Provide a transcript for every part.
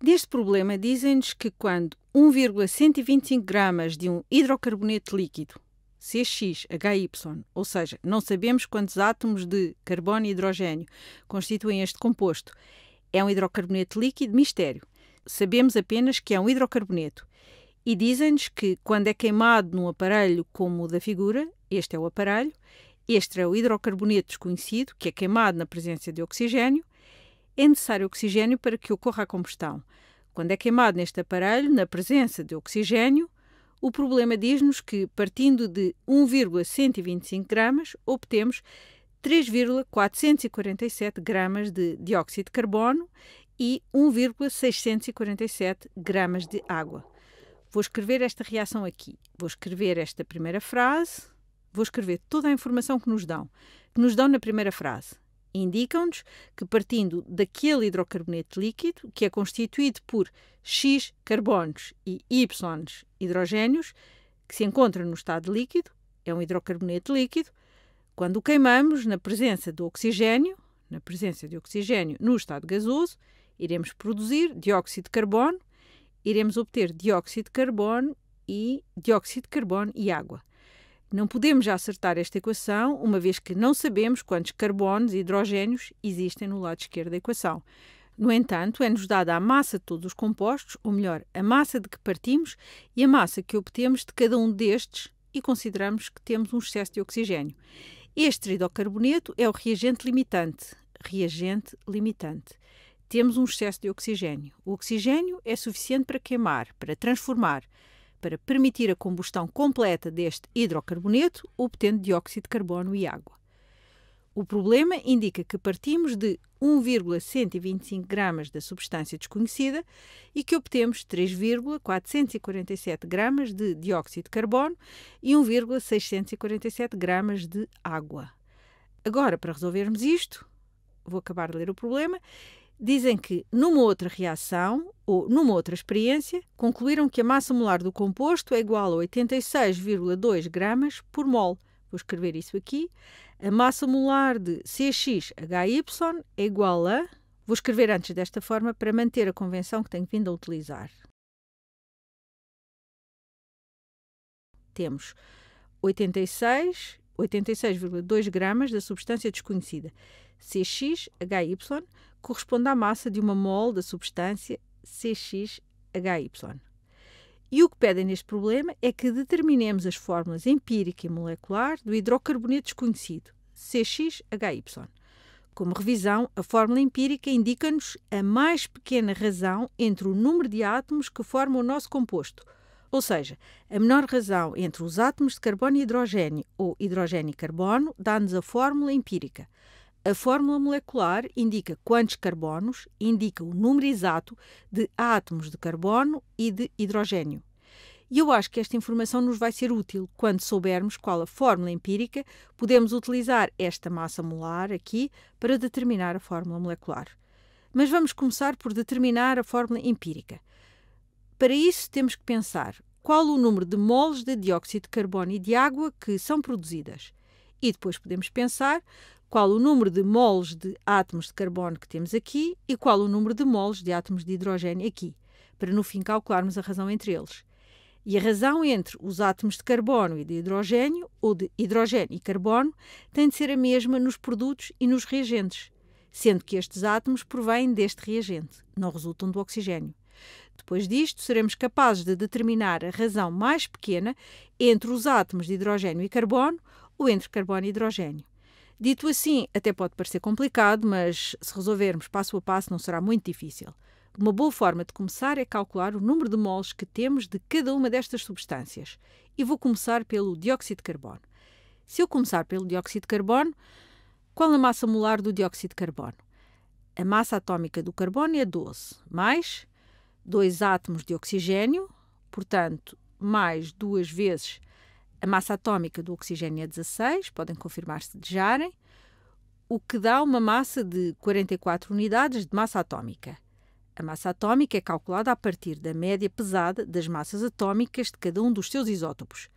Deste problema, dizem-nos que quando 1,125 gramas de um hidrocarboneto líquido, CXHY, ou seja, não sabemos quantos átomos de carbono e hidrogênio constituem este composto, é um hidrocarboneto líquido, mistério. Sabemos apenas que é um hidrocarboneto. E dizem-nos que quando é queimado num aparelho como o da figura, este é o aparelho, este é o hidrocarboneto desconhecido, que é queimado na presença de oxigênio, é necessário oxigênio para que ocorra a combustão. Quando é queimado neste aparelho, na presença de oxigênio, o problema diz-nos que, partindo de 1,125 gramas, obtemos 3,447 gramas de dióxido de carbono e 1,647 gramas de água. Vou escrever esta reação aqui. Vou escrever esta primeira frase. Vou escrever toda a informação que nos dão, que nos dão na primeira frase. Indicam-nos que, partindo daquele hidrocarboneto líquido, que é constituído por X carbonos e Y hidrogénios, que se encontra no estado líquido, é um hidrocarboneto líquido, quando o queimamos na presença do oxigênio, na presença de oxigênio no estado gasoso, iremos produzir dióxido de carbono, iremos obter dióxido de carbono e dióxido de carbono e água. Não podemos já acertar esta equação, uma vez que não sabemos quantos carbonos e hidrogênios existem no lado esquerdo da equação. No entanto, é-nos dada a massa de todos os compostos, ou melhor, a massa de que partimos e a massa que obtemos de cada um destes e consideramos que temos um excesso de oxigênio. Este hidrocarboneto é o reagente limitante. Reagente limitante. Temos um excesso de oxigênio. O oxigênio é suficiente para queimar, para transformar para permitir a combustão completa deste hidrocarboneto, obtendo dióxido de carbono e água. O problema indica que partimos de 1,125 gramas da substância desconhecida e que obtemos 3,447 gramas de dióxido de carbono e 1,647 gramas de água. Agora, para resolvermos isto, vou acabar de ler o problema dizem que, numa outra reação ou numa outra experiência, concluíram que a massa molar do composto é igual a 86,2 gramas por mol. Vou escrever isso aqui. A massa molar de CXHY é igual a. Vou escrever antes desta forma para manter a convenção que tenho vindo a utilizar. Temos 86,2 86 gramas da substância desconhecida CXHY corresponde à massa de uma mol da substância CXHY. E o que pedem neste problema é que determinemos as fórmulas empírica e molecular do hidrocarboneto desconhecido, CXHY. Como revisão, a fórmula empírica indica-nos a mais pequena razão entre o número de átomos que forma o nosso composto, ou seja, a menor razão entre os átomos de carbono e hidrogênio ou hidrogênio e carbono dá-nos a fórmula empírica. A fórmula molecular indica quantos carbonos, indica o número exato de átomos de carbono e de hidrogênio. E eu acho que esta informação nos vai ser útil quando soubermos qual a fórmula empírica podemos utilizar esta massa molar aqui para determinar a fórmula molecular. Mas vamos começar por determinar a fórmula empírica. Para isso, temos que pensar qual o número de moles de dióxido de carbono e de água que são produzidas. E depois podemos pensar qual o número de moles de átomos de carbono que temos aqui e qual o número de moles de átomos de hidrogênio aqui, para no fim calcularmos a razão entre eles. E a razão entre os átomos de carbono e de hidrogênio, ou de hidrogênio e carbono, tem de ser a mesma nos produtos e nos reagentes, sendo que estes átomos provêm deste reagente, não resultam do oxigênio. Depois disto, seremos capazes de determinar a razão mais pequena entre os átomos de hidrogênio e carbono ou entre carbono e hidrogênio. Dito assim, até pode parecer complicado, mas se resolvermos passo a passo não será muito difícil. Uma boa forma de começar é calcular o número de moles que temos de cada uma destas substâncias. E vou começar pelo dióxido de carbono. Se eu começar pelo dióxido de carbono, qual a massa molar do dióxido de carbono? A massa atómica do carbono é 12, mais dois átomos de oxigênio, portanto, mais duas vezes a massa atómica do oxigênio é 16, podem confirmar se desejarem, o que dá uma massa de 44 unidades de massa atómica. A massa atómica é calculada a partir da média pesada das massas atómicas de cada um dos seus isótopos.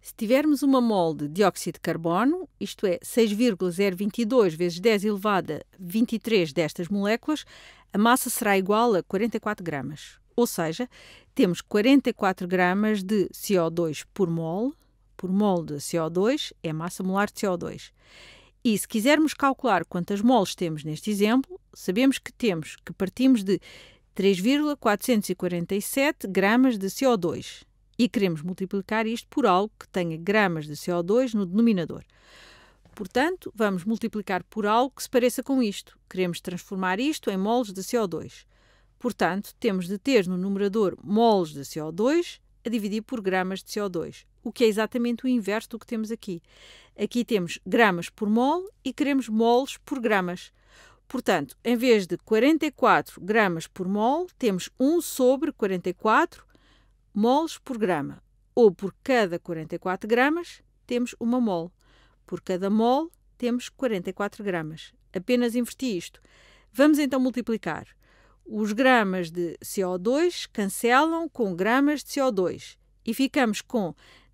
Se tivermos uma mol de dióxido de carbono, isto é 6,022 vezes 10 elevada 23 destas moléculas, a massa será igual a 44 gramas. Ou seja, temos 44 gramas de CO2 por mol, por mol de CO2 é massa molar de CO2. E se quisermos calcular quantas moles temos neste exemplo, sabemos que temos que partimos de 3,447 gramas de CO2 e queremos multiplicar isto por algo que tenha gramas de CO2 no denominador. Portanto, vamos multiplicar por algo que se pareça com isto. Queremos transformar isto em moles de CO2. Portanto, temos de ter no numerador moles de CO2 a dividir por gramas de CO2, o que é exatamente o inverso do que temos aqui. Aqui temos gramas por mol e queremos moles por gramas. Portanto, em vez de 44 gramas por mol, temos 1 sobre 44 moles por grama. Ou por cada 44 gramas, temos uma mol. Por cada mol, temos 44 gramas. Apenas inverti isto. Vamos então multiplicar. Os gramas de CO2 cancelam com gramas de CO2 e ficamos com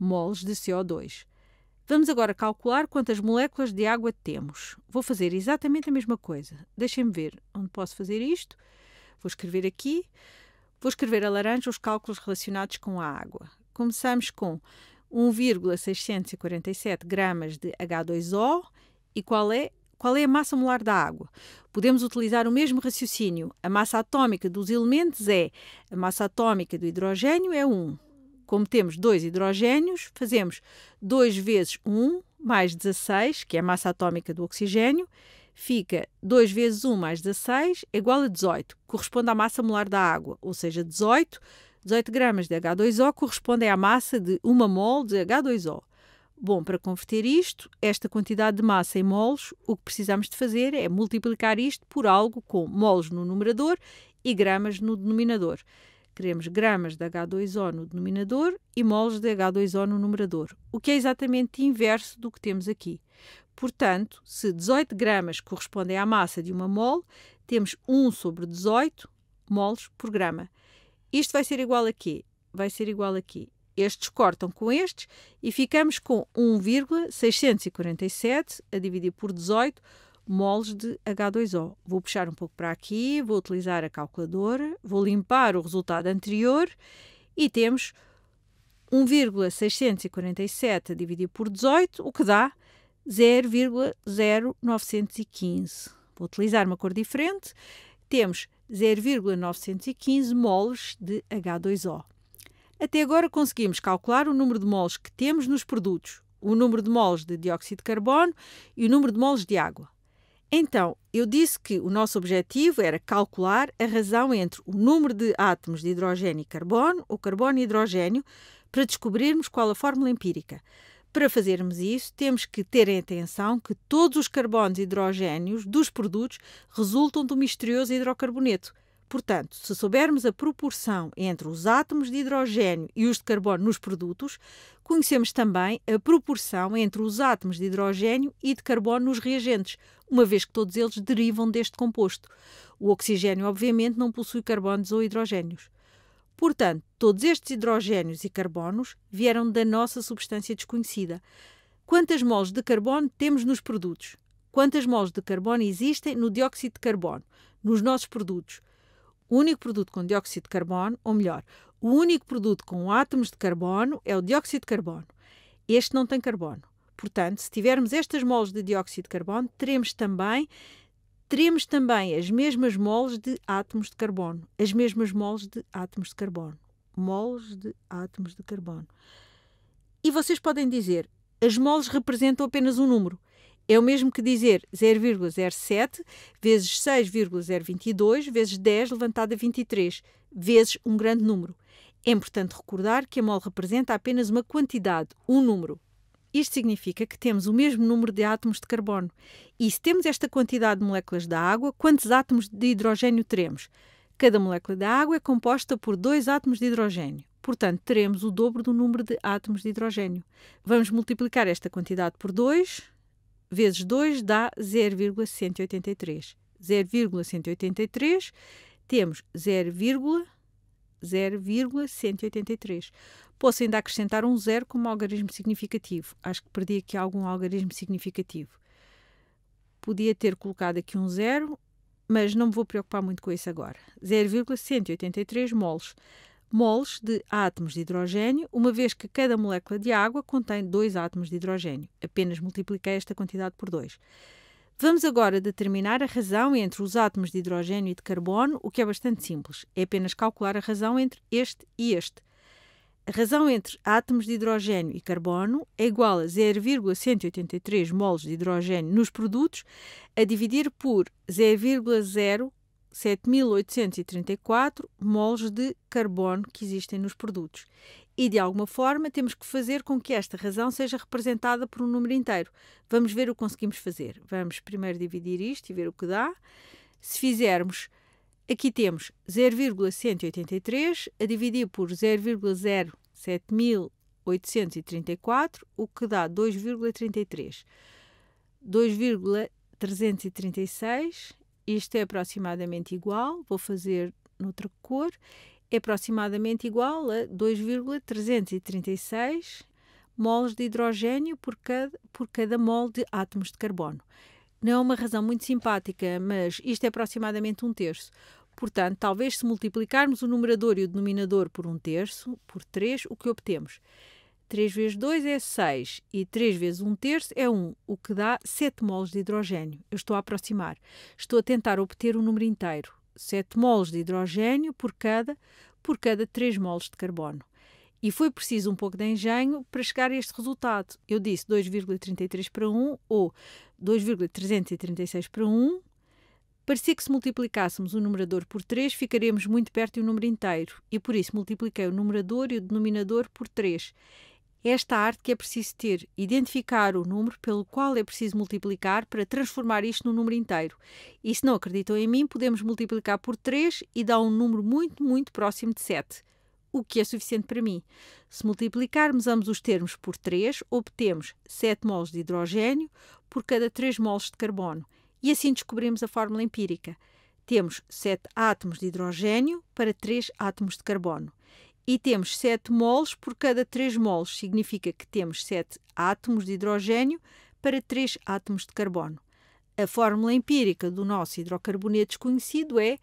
moles de CO2. Vamos agora calcular quantas moléculas de água temos. Vou fazer exatamente a mesma coisa. Deixem-me ver onde posso fazer isto. Vou escrever aqui. Vou escrever a laranja os cálculos relacionados com a água. Começamos com 1,647 gramas de H2O e qual é, qual é a massa molar da água? Podemos utilizar o mesmo raciocínio. A massa atómica dos elementos é a massa atómica do hidrogênio é 1, como temos dois hidrogénios, fazemos 2 vezes 1 mais 16, que é a massa atómica do oxigênio, fica 2 vezes 1 mais 16 é igual a 18, corresponde à massa molar da água, ou seja, 18, 18 gramas de H2O correspondem à massa de 1 mol de H2O. Bom, para converter isto, esta quantidade de massa em moles, o que precisamos de fazer é multiplicar isto por algo com moles no numerador e gramas no denominador. Queremos gramas de H2O no denominador e moles de H2O no numerador, o que é exatamente inverso do que temos aqui. Portanto, se 18 gramas correspondem à massa de uma mol, temos 1 sobre 18 moles por grama. Isto vai ser igual a quê? Vai ser igual a quê? Estes cortam com estes e ficamos com 1,647 a dividir por 18 moles de H2O. Vou puxar um pouco para aqui, vou utilizar a calculadora, vou limpar o resultado anterior e temos 1,647 dividido por 18, o que dá 0,0915. Vou utilizar uma cor diferente. Temos 0,915 moles de H2O. Até agora conseguimos calcular o número de moles que temos nos produtos, o número de moles de dióxido de carbono e o número de moles de água. Então, eu disse que o nosso objetivo era calcular a razão entre o número de átomos de hidrogênio e carbono, ou carbono e hidrogênio, para descobrirmos qual a fórmula empírica. Para fazermos isso, temos que ter em atenção que todos os carbonos e hidrogénios dos produtos resultam do misterioso hidrocarboneto, Portanto, se soubermos a proporção entre os átomos de hidrogênio e os de carbono nos produtos, conhecemos também a proporção entre os átomos de hidrogênio e de carbono nos reagentes, uma vez que todos eles derivam deste composto. O oxigênio, obviamente, não possui carbonos ou hidrogênios. Portanto, todos estes hidrogênios e carbonos vieram da nossa substância desconhecida. Quantas moles de carbono temos nos produtos? Quantas moles de carbono existem no dióxido de carbono, nos nossos produtos? O único produto com dióxido de carbono, ou melhor, o único produto com átomos de carbono é o dióxido de carbono. Este não tem carbono. Portanto, se tivermos estas moles de dióxido de carbono, teremos também teremos também as mesmas moles de átomos de carbono, as mesmas moles de átomos de carbono, moles de átomos de carbono. E vocês podem dizer, as moles representam apenas um número. É o mesmo que dizer 0,07 vezes 6,022 vezes 10 levantado a 23, vezes um grande número. É importante recordar que a mol representa apenas uma quantidade, um número. Isto significa que temos o mesmo número de átomos de carbono. E se temos esta quantidade de moléculas da água, quantos átomos de hidrogênio teremos? Cada molécula da água é composta por dois átomos de hidrogênio. Portanto, teremos o dobro do número de átomos de hidrogênio. Vamos multiplicar esta quantidade por 2, vezes 2 dá 0,183. 0,183 temos 0,183. Posso ainda acrescentar um zero como algarismo significativo. Acho que perdi aqui algum algarismo significativo. Podia ter colocado aqui um zero, mas não me vou preocupar muito com isso agora. 0,183 moles moles de átomos de hidrogênio, uma vez que cada molécula de água contém dois átomos de hidrogênio. Apenas multipliquei esta quantidade por dois. Vamos agora determinar a razão entre os átomos de hidrogênio e de carbono, o que é bastante simples. É apenas calcular a razão entre este e este. A razão entre átomos de hidrogênio e carbono é igual a 0,183 moles de hidrogênio nos produtos a dividir por 0,0 7.834 moles de carbono que existem nos produtos. E de alguma forma temos que fazer com que esta razão seja representada por um número inteiro. Vamos ver o que conseguimos fazer. Vamos primeiro dividir isto e ver o que dá. Se fizermos, aqui temos 0,183 a dividir por 0,07834, o que dá 2,33. 2,336 isto é aproximadamente igual, vou fazer noutra cor, é aproximadamente igual a 2,336 moles de hidrogênio por cada, por cada mole de átomos de carbono. Não é uma razão muito simpática, mas isto é aproximadamente um terço. Portanto, talvez se multiplicarmos o numerador e o denominador por um terço, por 3, o que obtemos? 3 vezes 2 é 6 e 3 vezes 1 terço é 1, o que dá 7 moles de hidrogênio. Eu estou a aproximar. Estou a tentar obter o um número inteiro. 7 moles de hidrogênio por cada, por cada 3 moles de carbono. E foi preciso um pouco de engenho para chegar a este resultado. Eu disse 2,33 para 1 ou 2,336 para 1. Parecia que se multiplicássemos o numerador por 3, ficaremos muito perto do número inteiro. E por isso multipliquei o numerador e o denominador por 3 esta arte que é preciso ter, identificar o número pelo qual é preciso multiplicar para transformar isto num número inteiro. E se não acreditam em mim, podemos multiplicar por 3 e dá um número muito, muito próximo de 7, o que é suficiente para mim. Se multiplicarmos ambos os termos por 3, obtemos 7 moles de hidrogênio por cada 3 moles de carbono. E assim descobrimos a fórmula empírica. Temos 7 átomos de hidrogênio para 3 átomos de carbono e temos 7 moles por cada 3 moles, significa que temos 7 átomos de hidrogênio para 3 átomos de carbono. A fórmula empírica do nosso hidrocarboneto desconhecido é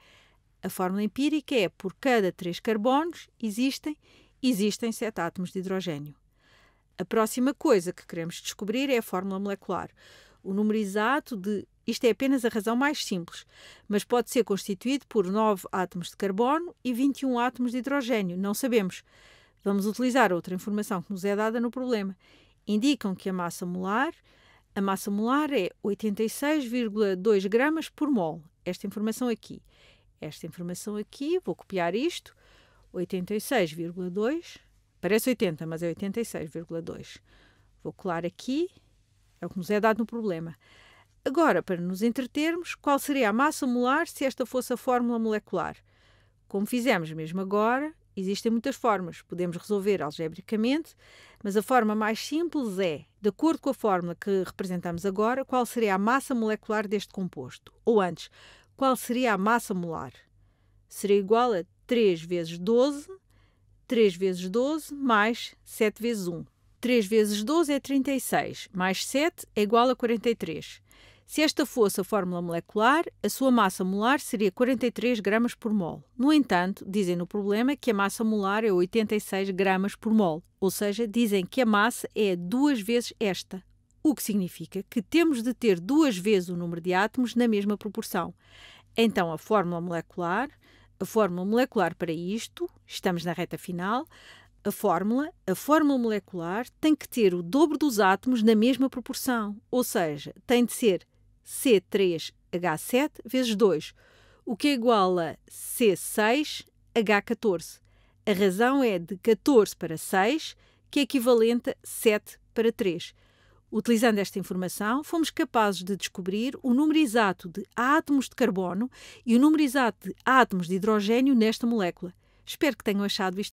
a fórmula empírica é por cada 3 carbonos existem existem 7 átomos de hidrogênio. A próxima coisa que queremos descobrir é a fórmula molecular, o número exato de isto é apenas a razão mais simples, mas pode ser constituído por 9 átomos de carbono e 21 átomos de hidrogênio, não sabemos. Vamos utilizar outra informação que nos é dada no problema. Indicam que a massa molar, a massa molar é 86,2 gramas por mol. Esta informação aqui. Esta informação aqui, vou copiar isto, 86,2, parece 80, mas é 86,2. Vou colar aqui, é o que nos é dado no problema. Agora, para nos entretermos, qual seria a massa molar se esta fosse a fórmula molecular? Como fizemos mesmo agora, existem muitas formas, podemos resolver algebricamente, mas a forma mais simples é, de acordo com a fórmula que representamos agora, qual seria a massa molecular deste composto? Ou antes, qual seria a massa molar? Seria igual a 3 vezes 12, 3 vezes 12 mais 7 vezes 1. 3 vezes 12 é 36, mais 7 é igual a 43. Se esta fosse a fórmula molecular, a sua massa molar seria 43 gramas por mol. No entanto, dizem no problema que a massa molar é 86 gramas por mol, ou seja, dizem que a massa é duas vezes esta, o que significa que temos de ter duas vezes o número de átomos na mesma proporção. Então, a fórmula molecular, a fórmula molecular para isto, estamos na reta final, a fórmula, a fórmula molecular tem que ter o dobro dos átomos na mesma proporção, ou seja, tem de ser C3H7 vezes 2, o que é igual a C6H14. A razão é de 14 para 6, que é equivalente a 7 para 3. Utilizando esta informação, fomos capazes de descobrir o número exato de átomos de carbono e o número exato de átomos de hidrogênio nesta molécula. Espero que tenham achado isto